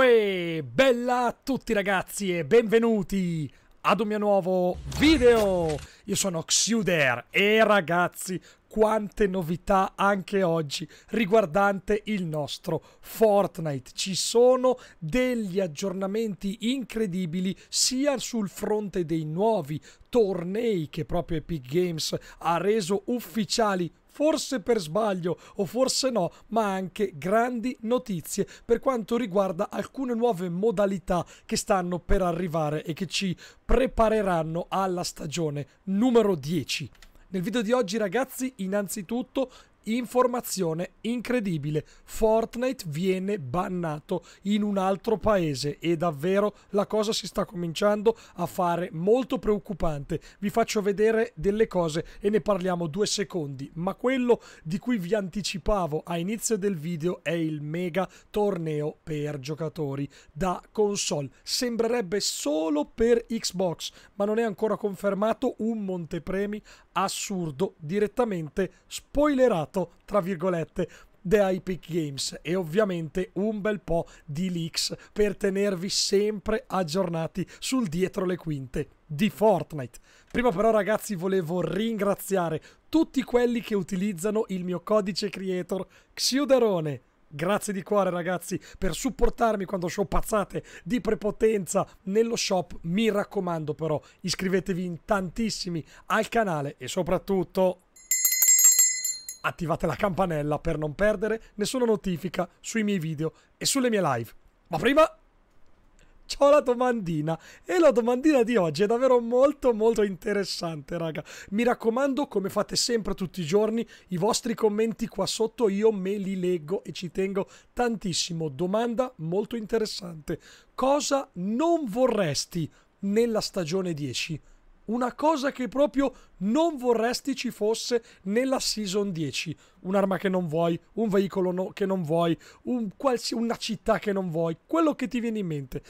Uè, bella a tutti ragazzi e benvenuti ad un mio nuovo video! Io sono Xuder e ragazzi, quante novità anche oggi riguardante il nostro Fortnite. Ci sono degli aggiornamenti incredibili sia sul fronte dei nuovi tornei che proprio Epic Games ha reso ufficiali forse per sbaglio o forse no, ma anche grandi notizie per quanto riguarda alcune nuove modalità che stanno per arrivare e che ci prepareranno alla stagione numero 10. Nel video di oggi ragazzi innanzitutto Informazione incredibile, Fortnite viene bannato in un altro paese e davvero la cosa si sta cominciando a fare molto preoccupante. Vi faccio vedere delle cose e ne parliamo due secondi, ma quello di cui vi anticipavo a inizio del video è il mega torneo per giocatori da console. Sembrerebbe solo per Xbox, ma non è ancora confermato un montepremi assurdo direttamente spoilerato, tra virgolette, da Epic Games e ovviamente un bel po' di leaks per tenervi sempre aggiornati sul dietro le quinte di Fortnite. Prima però ragazzi volevo ringraziare tutti quelli che utilizzano il mio codice creator Xiuderone Grazie di cuore ragazzi per supportarmi quando show pazzate di prepotenza nello shop. Mi raccomando però iscrivetevi in tantissimi al canale e soprattutto attivate la campanella per non perdere nessuna notifica sui miei video e sulle mie live. Ma prima ho la domandina. E la domandina di oggi è davvero molto molto interessante, raga. Mi raccomando, come fate sempre tutti i giorni, i vostri commenti qua sotto io me li leggo e ci tengo tantissimo. Domanda molto interessante. Cosa non vorresti nella stagione 10? una cosa che proprio non vorresti ci fosse nella season 10. Un'arma che non vuoi, un veicolo no, che non vuoi, un una città che non vuoi, quello che ti viene in mente.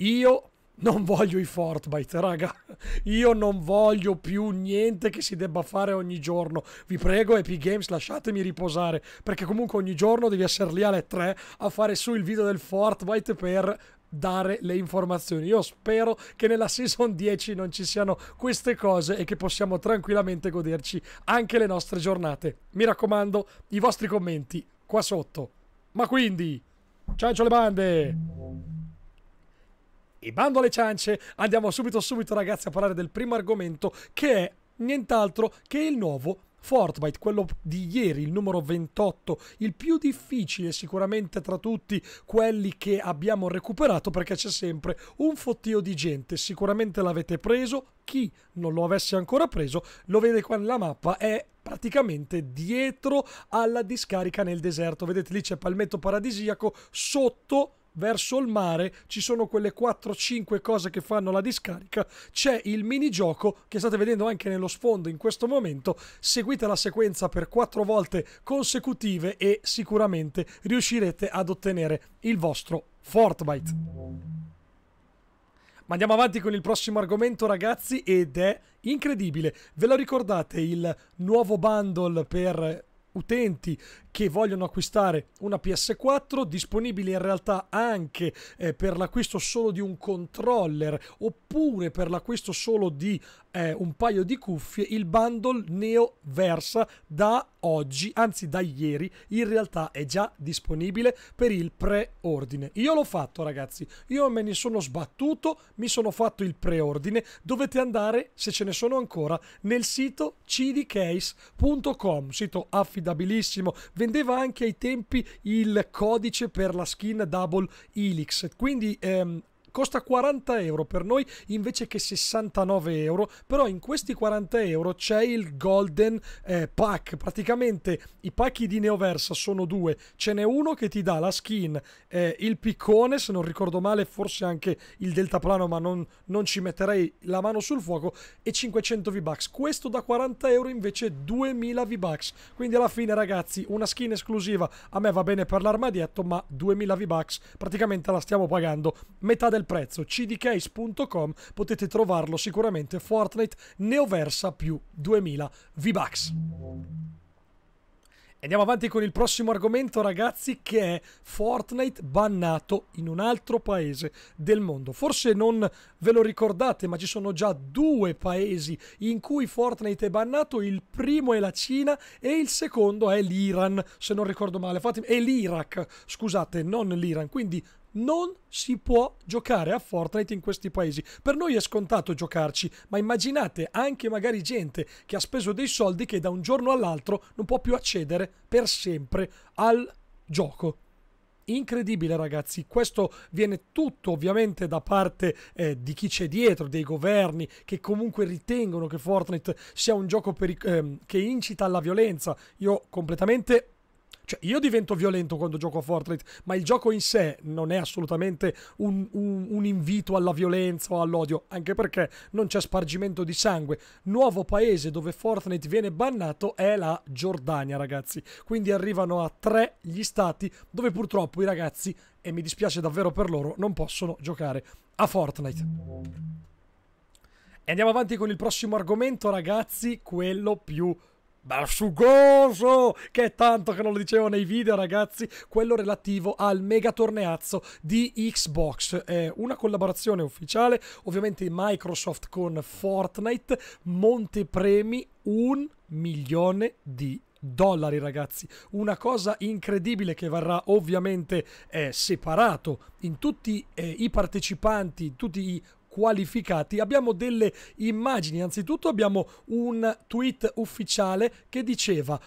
Io non voglio i Fortnite, raga. Io non voglio più niente che si debba fare ogni giorno. Vi prego, Epic Games, lasciatemi riposare. Perché comunque ogni giorno devi essere lì alle 3 a fare su il video del Fortnite per dare le informazioni. Io spero che nella season 10 non ci siano queste cose e che possiamo tranquillamente goderci anche le nostre giornate. Mi raccomando, i vostri commenti qua sotto. Ma quindi, ciancio le bande! E bando alle ciance, andiamo subito subito ragazzi a parlare del primo argomento che è nient'altro che il nuovo Fortnite, quello di ieri, il numero 28, il più difficile sicuramente tra tutti quelli che abbiamo recuperato perché c'è sempre un fottio di gente, sicuramente l'avete preso, chi non lo avesse ancora preso lo vede qua nella mappa, è praticamente dietro alla discarica nel deserto, vedete lì c'è Palmetto Paradisiaco, sotto verso il mare, ci sono quelle 4-5 cose che fanno la discarica, c'è il minigioco che state vedendo anche nello sfondo in questo momento, seguite la sequenza per 4 volte consecutive e sicuramente riuscirete ad ottenere il vostro Fortnite. Ma andiamo avanti con il prossimo argomento ragazzi ed è incredibile. Ve lo ricordate il nuovo bundle per utenti che vogliono acquistare una PS4, disponibile in realtà anche eh, per l'acquisto solo di un controller oppure per l'acquisto solo di eh, un paio di cuffie, il bundle Neo Versa da oggi, anzi da ieri, in realtà è già disponibile per il preordine. Io l'ho fatto ragazzi, io me ne sono sbattuto, mi sono fatto il preordine, dovete andare, se ce ne sono ancora, nel sito cdcase.com, sito affidabilissimo, estendeva anche ai tempi il codice per la skin Double Helix. Quindi ehm, costa 40 euro per noi invece che 69 euro, però in questi 40 euro c'è il Golden eh, Pack, praticamente i pacchi di Neoversa sono due, ce n'è uno che ti dà la skin, eh, il piccone se non ricordo male, forse anche il deltaplano, ma non, non ci metterei la mano sul fuoco, e 500 V-Bucks, questo da 40 euro invece 2000 V-Bucks, quindi alla fine ragazzi una skin esclusiva a me va bene per l'armadietto, ma 2000 V-Bucks praticamente la stiamo pagando metà del prezzo cdcase.com potete trovarlo sicuramente Fortnite Neoversa più 2000 V-Bucks. Andiamo avanti con il prossimo argomento, ragazzi, che è Fortnite bannato in un altro paese del mondo. Forse non ve lo ricordate, ma ci sono già due paesi in cui Fortnite è bannato. Il primo è la Cina e il secondo è l'Iran, se non ricordo male. Fatemi, è l'Iraq, scusate, non l'Iran. Quindi non si può giocare a Fortnite in questi paesi. Per noi è scontato giocarci, ma immaginate anche magari gente che ha speso dei soldi che da un giorno all'altro non può più accedere per sempre al gioco. Incredibile ragazzi, questo viene tutto ovviamente da parte eh, di chi c'è dietro, dei governi che comunque ritengono che Fortnite sia un gioco eh, che incita alla violenza. Io completamente cioè, io divento violento quando gioco a Fortnite, ma il gioco in sé non è assolutamente un, un, un invito alla violenza o all'odio, anche perché non c'è spargimento di sangue. Nuovo paese dove Fortnite viene bannato è la Giordania, ragazzi. Quindi arrivano a tre gli stati dove purtroppo i ragazzi, e mi dispiace davvero per loro, non possono giocare a Fortnite. E andiamo avanti con il prossimo argomento, ragazzi, quello più basciugoso, che è tanto che non lo dicevo nei video ragazzi, quello relativo al mega torneazzo di Xbox. È una collaborazione ufficiale, ovviamente Microsoft con Fortnite, montepremi un milione di dollari ragazzi una cosa incredibile che verrà ovviamente eh, separato in tutti eh, i partecipanti tutti i qualificati. Abbiamo delle immagini, anzitutto abbiamo un tweet ufficiale che diceva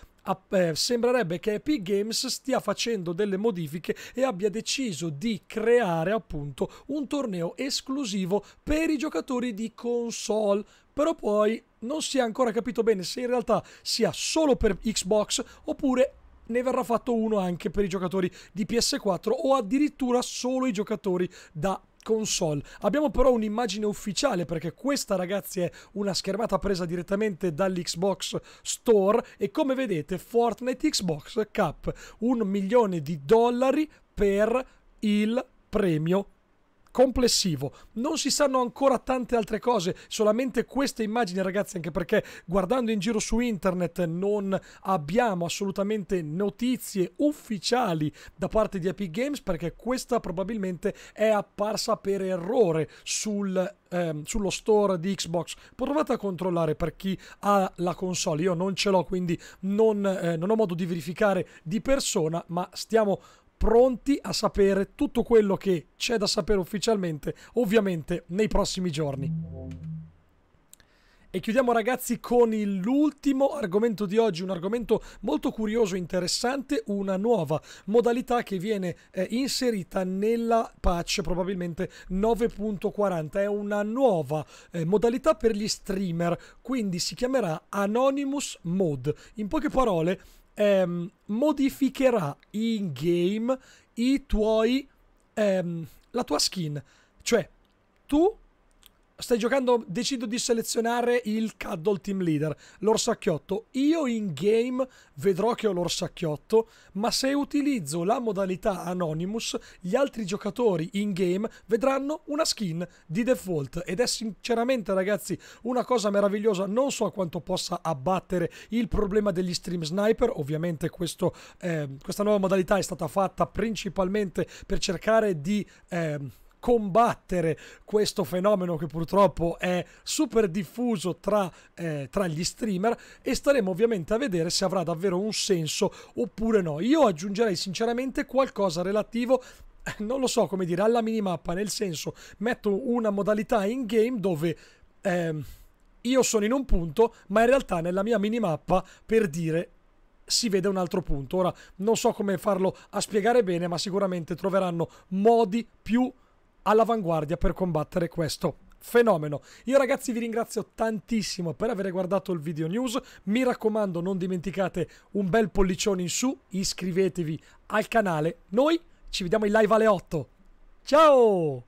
eh, sembrerebbe che Epic Games stia facendo delle modifiche e abbia deciso di creare appunto un torneo esclusivo per i giocatori di console però poi non si è ancora capito bene se in realtà sia solo per Xbox oppure ne verrà fatto uno anche per i giocatori di PS4 o addirittura solo i giocatori da console. Abbiamo però un'immagine ufficiale perché questa ragazzi è una schermata presa direttamente dall'Xbox Store e come vedete Fortnite Xbox Cup, un milione di dollari per il premio complessivo. Non si sanno ancora tante altre cose, solamente queste immagini ragazzi, anche perché guardando in giro su internet non abbiamo assolutamente notizie ufficiali da parte di Epic Games perché questa probabilmente è apparsa per errore sul ehm, sullo store di Xbox. Provate a controllare per chi ha la console. Io non ce l'ho, quindi non, eh, non ho modo di verificare di persona, ma stiamo pronti a sapere tutto quello che c'è da sapere ufficialmente, ovviamente nei prossimi giorni. E chiudiamo ragazzi con l'ultimo argomento di oggi, un argomento molto curioso e interessante, una nuova modalità che viene eh, inserita nella patch probabilmente 9.40, è una nuova eh, modalità per gli streamer, quindi si chiamerà Anonymous Mode. In poche parole ehm, modificherà in game i tuoi ehm, la tua skin. Cioè, tu stai giocando, decido di selezionare il Cuddle Team Leader, l'orsacchiotto. Io in game vedrò che ho l'orsacchiotto, ma se utilizzo la modalità Anonymous, gli altri giocatori in game vedranno una skin di default. Ed è sinceramente, ragazzi, una cosa meravigliosa. Non so a quanto possa abbattere il problema degli stream sniper. Ovviamente questo, eh, questa nuova modalità è stata fatta principalmente per cercare di... Eh, combattere questo fenomeno che purtroppo è super diffuso tra, eh, tra, gli streamer e staremo ovviamente a vedere se avrà davvero un senso oppure no. Io aggiungerei sinceramente qualcosa relativo eh, non lo so come dire alla minimappa nel senso metto una modalità in game dove eh, io sono in un punto ma in realtà nella mia minimappa per dire si vede un altro punto. Ora non so come farlo a spiegare bene, ma sicuramente troveranno modi più all'avanguardia per combattere questo fenomeno. Io ragazzi vi ringrazio tantissimo per aver guardato il video news, mi raccomando non dimenticate un bel pollicione in su, iscrivetevi al canale, noi ci vediamo in live alle 8, ciao!